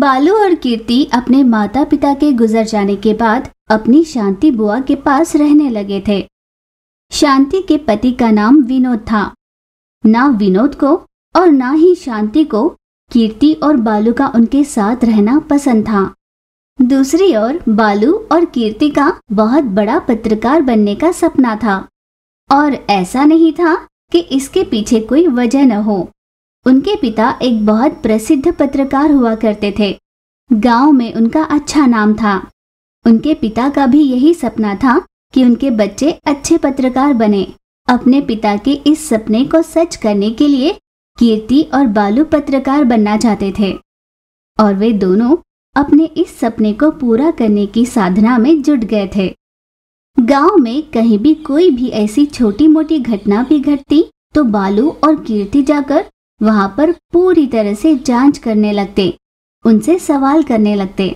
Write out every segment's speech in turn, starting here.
बालू और कीर्ति अपने माता पिता के गुजर जाने के बाद अपनी शांति बुआ के पास रहने लगे थे शांति के पति का नाम विनोद था ना विनोद को और ना ही शांति को कीर्ति और बालू का उनके साथ रहना पसंद था दूसरी ओर बालू और कीर्ति का बहुत बड़ा पत्रकार बनने का सपना था और ऐसा नहीं था कि इसके पीछे कोई वजह न हो उनके पिता एक बहुत प्रसिद्ध पत्रकार हुआ करते थे गांव में उनका अच्छा नाम था उनके पिता का भी यही सपना था कि उनके बच्चे अच्छे पत्रकार बने अपने पिता के इस सपने को सच करने के लिए कीर्ति और बालू पत्रकार बनना चाहते थे और वे दोनों अपने इस सपने को पूरा करने की साधना में जुट गए थे गांव में कहीं भी कोई भी ऐसी छोटी मोटी घटना भी घटती तो बालू और कीर्ति जाकर वहां पर पूरी तरह से जांच करने लगते उनसे सवाल करने लगते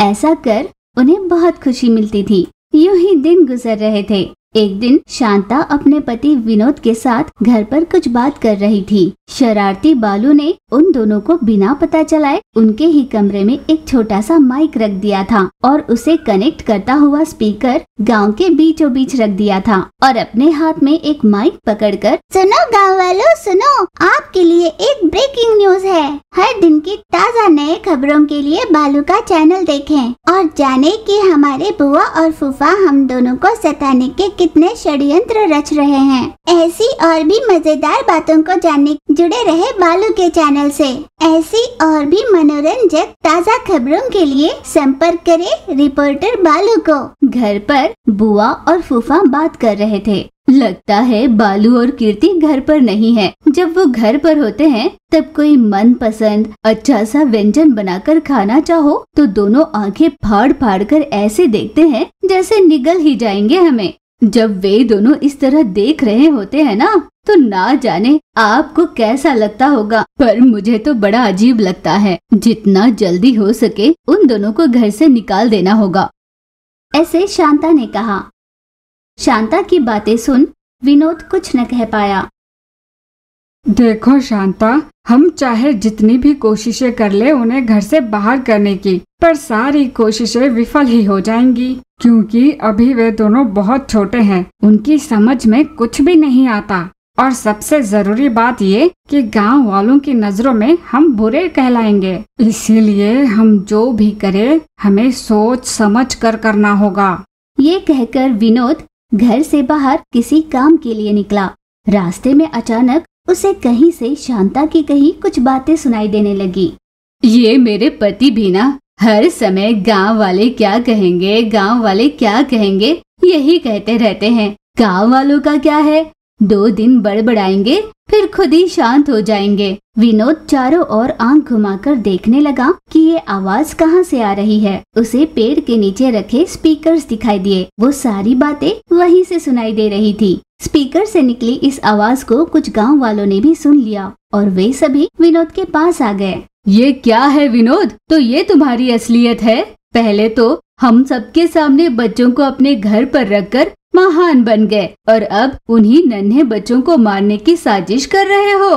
ऐसा कर उन्हें बहुत खुशी मिलती थी यूं ही दिन गुजर रहे थे एक दिन शांता अपने पति विनोद के साथ घर पर कुछ बात कर रही थी शरारती बालू ने उन दोनों को बिना पता चलाए उनके ही कमरे में एक छोटा सा माइक रख दिया था और उसे कनेक्ट करता हुआ स्पीकर गांव के बीचों बीच रख दिया था और अपने हाथ में एक माइक पकड़कर सुनो गांव वालों सुनो आपके लिए एक ब्रेकिंग न्यूज है हर दिन की ताज़ा नए खबरों के लिए बालू का चैनल देखे और जाने की हमारे बुआ और फूफा हम दोनों को सताने के कितने षड्यंत्र रच रहे हैं ऐसी और भी मजेदार बातों को जानने जुड़े जुड़े रहे बालू के चैनल से ऐसी और भी मनोरंजक ताज़ा खबरों के लिए संपर्क करें रिपोर्टर बालू को घर पर बुआ और फूफा बात कर रहे थे लगता है बालू और कीर्ति घर पर नहीं है जब वो घर पर होते हैं तब कोई मन पसंद अच्छा सा व्यंजन बनाकर खाना चाहो तो दोनों आंखें फाड़ फाड़ कर ऐसे देखते हैं जैसे निगल ही जाएंगे हमें जब वे दोनों इस तरह देख रहे होते हैं ना तो ना जाने आपको कैसा लगता होगा पर मुझे तो बड़ा अजीब लगता है जितना जल्दी हो सके उन दोनों को घर से निकाल देना होगा ऐसे शांता ने कहा शांता की बातें सुन विनोद कुछ न कह पाया देखो शांता हम चाहे जितनी भी कोशिशें कर ले उन्हें घर से बाहर करने की पर सारी कोशिशें विफल ही हो जाएंगी क्योंकि अभी वे दोनों बहुत छोटे हैं उनकी समझ में कुछ भी नहीं आता और सबसे जरूरी बात ये कि गांव वालों की नजरों में हम बुरे कहलाएंगे इसीलिए हम जो भी करें हमें सोच समझ कर करना होगा ये कहकर विनोद घर से बाहर किसी काम के लिए निकला रास्ते में अचानक उसे कहीं से शांता की कही कुछ बातें सुनाई देने लगी ये मेरे पति भी ना हर समय गांव वाले क्या कहेंगे गांव वाले क्या कहेंगे यही कहते रहते हैं गांव वालों का क्या है दो दिन बड़बड़ाएंगे फिर खुद ही शांत हो जाएंगे विनोद चारों ओर आंख घुमाकर देखने लगा कि ये आवाज कहाँ से आ रही है उसे पेड़ के नीचे रखे स्पीकर्स दिखाई दिए वो सारी बातें वहीं से सुनाई दे रही थी स्पीकर से निकली इस आवाज को कुछ गांव वालों ने भी सुन लिया और वे सभी विनोद के पास आ गए ये क्या है विनोद तो ये तुम्हारी असलियत है पहले तो हम सबके सामने बच्चों को अपने घर पर रखकर महान बन गए और अब उन्हीं नन्हे बच्चों को मारने की साजिश कर रहे हो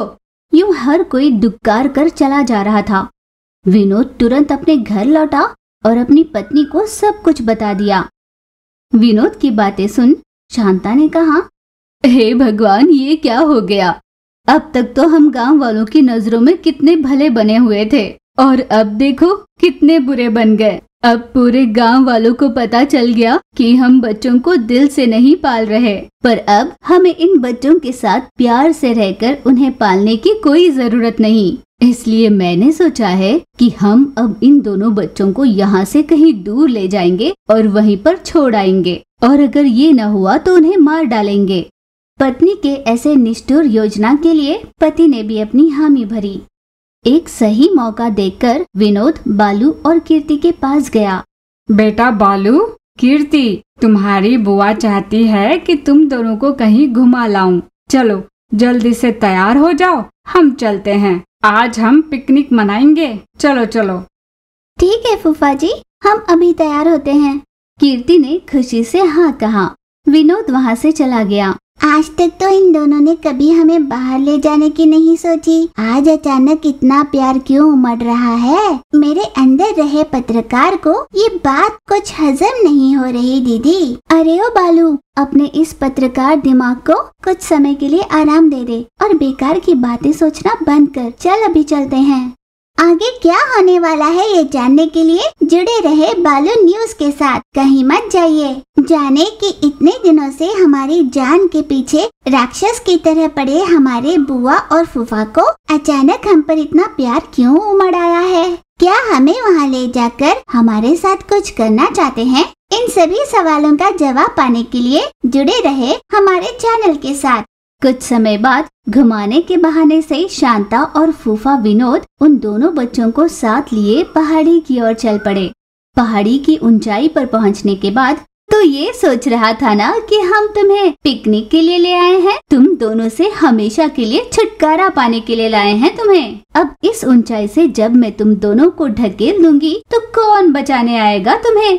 यूं हर कोई दुकार कर चला जा रहा था विनोद तुरंत अपने घर लौटा और अपनी पत्नी को सब कुछ बता दिया विनोद की बातें सुन शांता ने कहा हे भगवान ये क्या हो गया अब तक तो हम गांव वालों की नजरों में कितने भले बने हुए थे और अब देखो कितने बुरे बन गए अब पूरे गांव वालों को पता चल गया कि हम बच्चों को दिल से नहीं पाल रहे पर अब हमें इन बच्चों के साथ प्यार से रहकर उन्हें पालने की कोई जरूरत नहीं इसलिए मैंने सोचा है कि हम अब इन दोनों बच्चों को यहाँ से कहीं दूर ले जाएंगे और वहीं पर छोड़ आएंगे और अगर ये न हुआ तो उन्हें मार डालेंगे पत्नी के ऐसे निष्ठुर योजना के लिए पति ने भी अपनी हामी भरी एक सही मौका देकर विनोद बालू और कीर्ति के पास गया बेटा बालू कीर्ति तुम्हारी बुआ चाहती है कि तुम दोनों को कहीं घुमा लाऊं। चलो जल्दी से तैयार हो जाओ हम चलते हैं आज हम पिकनिक मनाएंगे चलो चलो ठीक है फूफा जी हम अभी तैयार होते हैं कीर्ति ने खुशी से हाँ कहा विनोद वहाँ से चला गया आज तक तो इन दोनों ने कभी हमें बाहर ले जाने की नहीं सोची आज अचानक इतना प्यार क्यों उमड़ रहा है मेरे अंदर रहे पत्रकार को ये बात कुछ हजम नहीं हो रही दीदी अरे ओ बालू अपने इस पत्रकार दिमाग को कुछ समय के लिए आराम दे दे और बेकार की बातें सोचना बंद कर चल अभी चलते हैं आगे क्या होने वाला है ये जानने के लिए जुड़े रहे बालू न्यूज के साथ कहीं मत जाइए जाने कि इतने दिनों से हमारी जान के पीछे राक्षस की तरह पड़े हमारे बुआ और फुफा को अचानक हम पर इतना प्यार क्यों उमड़ आया है क्या हमें वहाँ ले जाकर हमारे साथ कुछ करना चाहते हैं इन सभी सवालों का जवाब पाने के लिए जुड़े रहे हमारे चैनल के साथ कुछ समय बाद घुमाने के बहाने से शांता और फूफा विनोद उन दोनों बच्चों को साथ लिए पहाड़ी की ओर चल पड़े पहाड़ी की ऊंचाई पर पहुंचने के बाद तो ये सोच रहा था ना कि हम तुम्हें पिकनिक के लिए ले आए हैं तुम दोनों से हमेशा के लिए छुटकारा पाने के लिए लाए हैं तुम्हें अब इस ऊंचाई से जब मैं तुम दोनों को ढकेल दूंगी तो कौन बचाने आएगा तुम्हें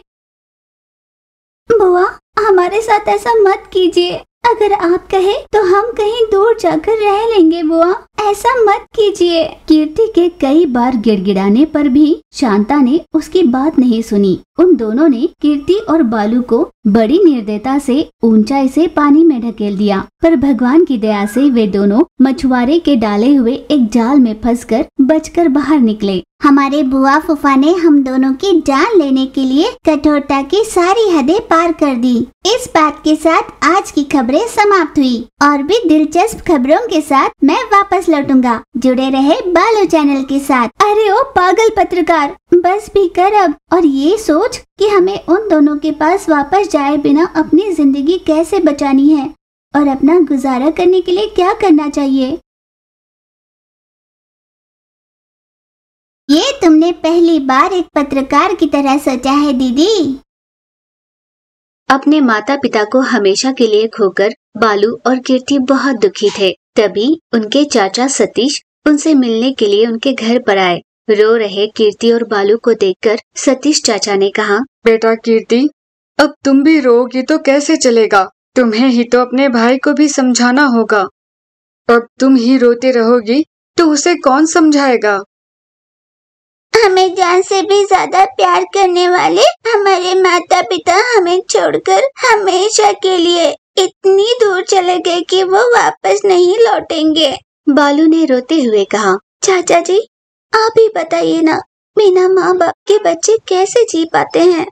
बुआ हमारे साथ ऐसा मत कीजिए अगर आप कहे तो हम कहीं दूर जाकर रह लेंगे बुआ ऐसा मत कीजिए कीर्ति के कई बार गिड़गिड़ाने पर भी शांता ने उसकी बात नहीं सुनी उन दोनों ने कीर्ति और बालू को बड़ी निर्दयता से ऊंचाई से पानी में ढकेल दिया पर भगवान की दया से वे दोनों मछुआरे के डाले हुए एक जाल में फंसकर बचकर बाहर निकले हमारे बुआ फुफा ने हम दोनों की जान लेने के लिए कठोरता की सारी हदें पार कर दी इस बात के साथ आज की खबरें समाप्त हुई और भी दिलचस्प खबरों के साथ मैं वापस वापस लौटूंगा जुड़े रहे बालू चैनल के साथ अरे ओ पागल पत्रकार बस भी कर अब और ये सोच कि हमें उन दोनों के पास वापस जाए बिना अपनी जिंदगी कैसे बचानी है और अपना गुजारा करने के लिए क्या करना चाहिए ये तुमने पहली बार एक पत्रकार की तरह सोचा है दीदी अपने माता पिता को हमेशा के लिए खोकर बालू और कीर्ति बहुत दुखी थे तभी उनके चाचा सतीश उनसे मिलने के लिए उनके घर पर आए रो रहे कीर्ति और बालू को देखकर सतीश चाचा ने कहा बेटा कीर्ति अब तुम भी रोगी तो कैसे चलेगा तुम्हें ही तो अपने भाई को भी समझाना होगा अब तुम ही रोते रहोगी तो उसे कौन समझाएगा हमें जान से भी ज्यादा प्यार करने वाले हमारे माता पिता हमें छोड़कर हमेशा के लिए इतनी दूर चले गए कि वो वापस नहीं लौटेंगे बालू ने रोते हुए कहा चाचा जी आप ही बताइए ना बिना माँ बाप के बच्चे कैसे जी पाते हैं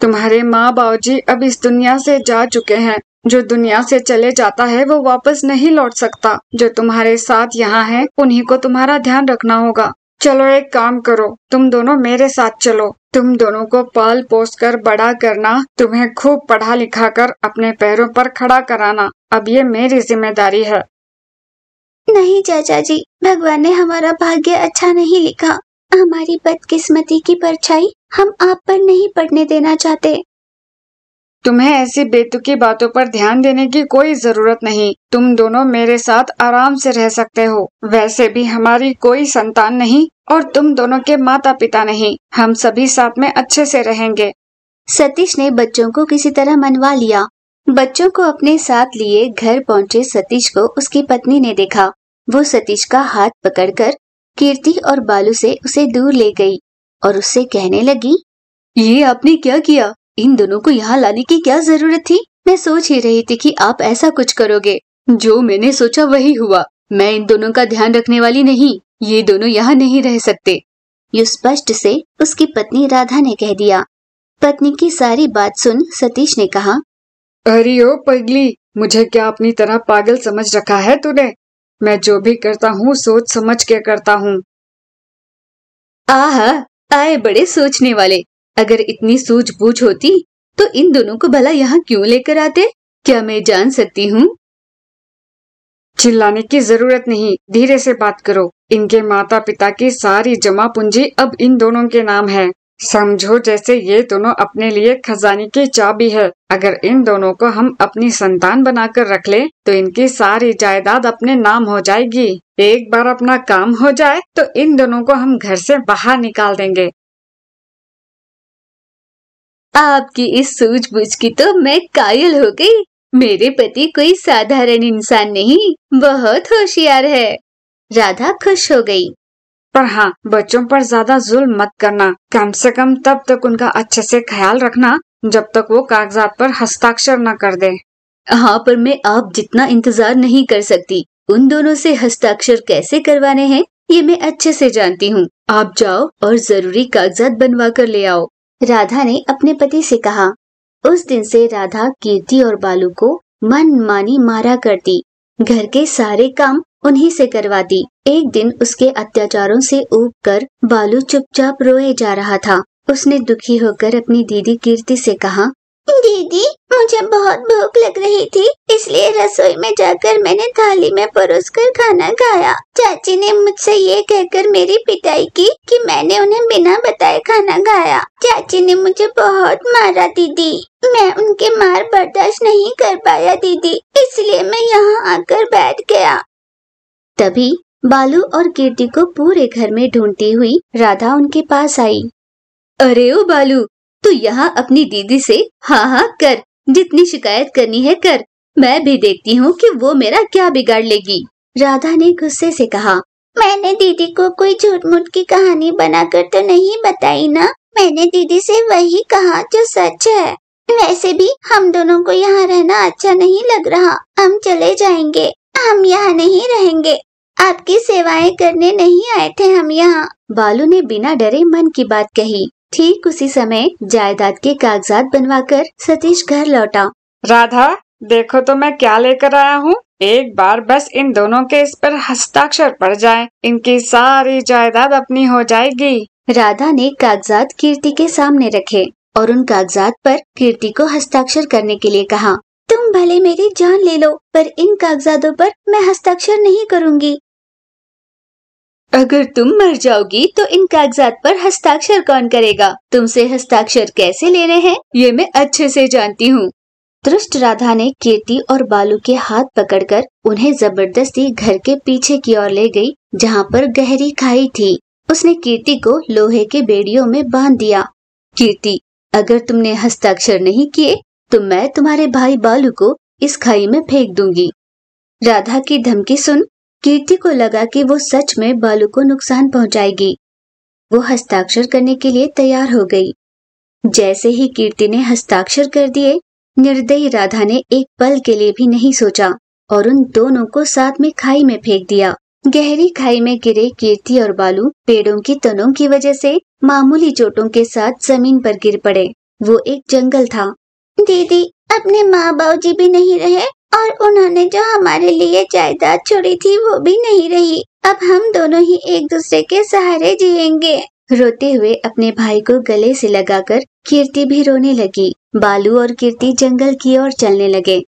तुम्हारे माँ बाप जी अब इस दुनिया से जा चुके हैं जो दुनिया से चले जाता है वो वापस नहीं लौट सकता जो तुम्हारे साथ यहाँ है उन्हीं को तुम्हारा ध्यान रखना होगा चलो एक काम करो तुम दोनों मेरे साथ चलो तुम दोनों को पाल पोस कर बड़ा करना तुम्हें खूब पढ़ा लिखा कर अपने पैरों पर खड़ा कराना अब ये मेरी जिम्मेदारी है नहीं चाचा जी भगवान ने हमारा भाग्य अच्छा नहीं लिखा हमारी बदकिस्मती की परछाई हम आप पर नहीं पढ़ने देना चाहते तुम्हें ऐसी बेतुकी बातों पर ध्यान देने की कोई जरूरत नहीं तुम दोनों मेरे साथ आराम से रह सकते हो वैसे भी हमारी कोई संतान नहीं और तुम दोनों के माता पिता नहीं हम सभी साथ में अच्छे से रहेंगे सतीश ने बच्चों को किसी तरह मनवा लिया बच्चों को अपने साथ लिए घर पहुंचे सतीश को उसकी पत्नी ने देखा वो सतीश का हाथ पकड़कर कीर्ति और बालू से उसे दूर ले गई और उससे कहने लगी ये आपने क्या किया इन दोनों को यहाँ लाने की क्या जरूरत थी मैं सोच ही रही थी कि आप ऐसा कुछ करोगे जो मैंने सोचा वही हुआ मैं इन दोनों का ध्यान रखने वाली नहीं ये दोनों यहाँ नहीं रह सकते यू स्पष्ट से उसकी पत्नी राधा ने कह दिया पत्नी की सारी बात सुन सतीश ने कहा अरे ओ पगली मुझे क्या अपनी तरह पागल समझ रखा है तूने मैं जो भी करता हूँ सोच समझ के करता हूँ आह आए बड़े सोचने वाले अगर इतनी सूझबूझ होती तो इन दोनों को भला यहाँ क्यों लेकर आते क्या मैं जान सकती हूँ चिल्लाने की जरूरत नहीं धीरे से बात करो इनके माता पिता की सारी जमा पूंजी अब इन दोनों के नाम है समझो जैसे ये दोनों अपने लिए खजाने की चाबी है अगर इन दोनों को हम अपनी संतान बनाकर रख ले तो इनकी सारी जायदाद अपने नाम हो जाएगी एक बार अपना काम हो जाए तो इन दोनों को हम घर से बाहर निकाल देंगे आपकी इस सूझबूझ की तो मैं कायल हो गई मेरे पति कोई साधारण इंसान नहीं बहुत होशियार है राधा खुश हो गई पर हाँ बच्चों पर ज्यादा जुल्म मत करना कम से कम तब तक उनका अच्छे से ख्याल रखना जब तक वो कागजात पर हस्ताक्षर न कर दे हाँ पर मैं आप जितना इंतजार नहीं कर सकती उन दोनों से हस्ताक्षर कैसे करवाने हैं ये मैं अच्छे से जानती हूँ आप जाओ और जरूरी कागजात बनवा कर ले आओ राधा ने अपने पति से कहा उस दिन से राधा कीर्ति और बालू को मन मानी मारा करती घर के सारे काम उन्हीं से करवाती एक दिन उसके अत्याचारों से ऊब कर बालू चुपचाप रोए जा रहा था उसने दुखी होकर अपनी दीदी कीर्ति से कहा दीदी मुझे बहुत भूख लग रही थी इसलिए रसोई में जाकर मैंने थाली में परोस कर खाना खाया चाची ने मुझसे ये कहकर मेरी पिटाई की कि मैंने उन्हें बिना बताए खाना खाया चाची ने मुझे बहुत मारा दीदी मैं उनके मार बर्दाश्त नहीं कर पाया दीदी इसलिए मैं यहाँ आकर बैठ गया तभी बालू और कीर्ति को पूरे घर में ढूंढती हुई राधा उनके पास आई अरे ओ बालू तू यहाँ अपनी दीदी से हाँ हाँ कर जितनी शिकायत करनी है कर मैं भी देखती हूँ कि वो मेरा क्या बिगाड़ लेगी राधा ने गुस्से से कहा मैंने दीदी को कोई झूठ मूठ की कहानी बनाकर तो नहीं बताई ना मैंने दीदी से वही कहा जो सच है वैसे भी हम दोनों को यहाँ रहना अच्छा नहीं लग रहा हम चले जाएंगे हम यहाँ नहीं रहेंगे आपकी सेवाएं करने नहीं आए थे हम यहाँ बालू ने बिना डरे मन की बात कही ठीक उसी समय जायदाद के कागजात बनवाकर सतीश घर लौटा राधा देखो तो मैं क्या लेकर आया हूँ एक बार बस इन दोनों के इस पर हस्ताक्षर पड़ जाए इनकी सारी जायदाद अपनी हो जाएगी राधा ने कागजात कीर्ति के सामने रखे और उन कागजात पर कीर्ति को हस्ताक्षर करने के लिए कहा तुम भले मेरी जान ले लो पर इन कागजातों पर मैं हस्ताक्षर नहीं करूंगी अगर तुम मर जाओगी तो इन कागजात पर हस्ताक्षर कौन करेगा तुमसे हस्ताक्षर कैसे लेने हैं ये मैं अच्छे से जानती हूँ दृष्ट राधा ने कीर्ति और बालू के हाथ पकड़कर उन्हें जबरदस्ती घर के पीछे की ओर ले गई जहाँ पर गहरी खाई थी उसने कीर्ति को लोहे के बेड़ियों में बांध दिया कीर्ति अगर तुमने हस्ताक्षर नहीं किए तो मैं तुम्हारे भाई बालू को इस खाई में फेंक दूंगी राधा की धमकी सुन कीर्ति को लगा कि वो सच में बालू को नुकसान पहुंचाएगी वो हस्ताक्षर करने के लिए तैयार हो गई जैसे ही कीर्ति ने हस्ताक्षर कर दिए निर्दयी राधा ने एक पल के लिए भी नहीं सोचा और उन दोनों को साथ में खाई में फेंक दिया गहरी खाई में गिरे कीर्ति और बालू पेड़ों की तनों की वजह से मामूली चोटों के साथ जमीन पर गिर पड़े वो एक जंगल था दीदी अपने माँ बाबू जी भी नहीं रहे और उन्होंने जो हमारे लिए जायदाद छोड़ी थी वो भी नहीं रही अब हम दोनों ही एक दूसरे के सहारे जिएंगे रोते हुए अपने भाई को गले से लगाकर कीर्ति भी रोने लगी बालू और कीर्ति जंगल की ओर चलने लगे